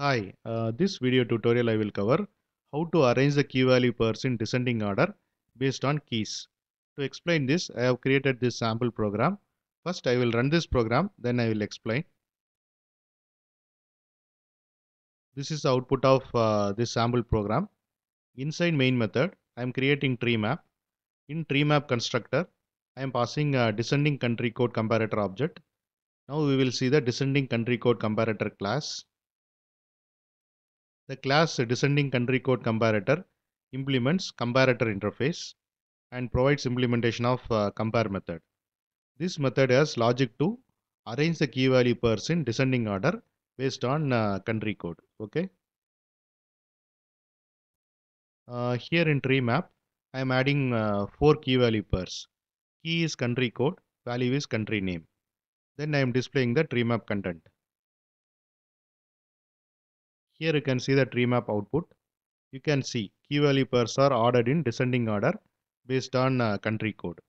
Hi, uh, this video tutorial I will cover how to arrange the key value pairs in descending order based on keys. To explain this, I have created this sample program. First I will run this program, then I will explain. This is the output of uh, this sample program. Inside main method, I am creating tree map. In tree map constructor, I am passing a descending country code comparator object. Now we will see the descending country code comparator class the class descending country code comparator implements comparator interface and provides implementation of uh, compare method. This method has logic to arrange the key value pairs in descending order based on uh, country code. Okay. Uh, here in tree map, I am adding uh, four key value pairs. Key is country code, value is country name. Then I am displaying the tree map content. Here you can see the tree map output. You can see key value pairs are ordered in descending order based on uh, country code.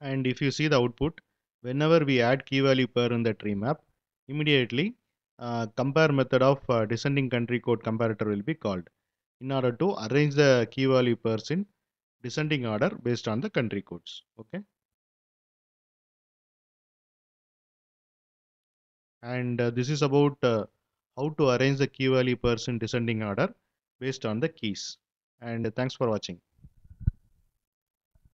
And if you see the output, whenever we add key value pair in the tree map, immediately uh, compare method of uh, descending country code comparator will be called in order to arrange the key value pairs in descending order based on the country codes. Okay. And uh, this is about uh, how to arrange the key value pairs in descending order based on the keys. And thanks for watching.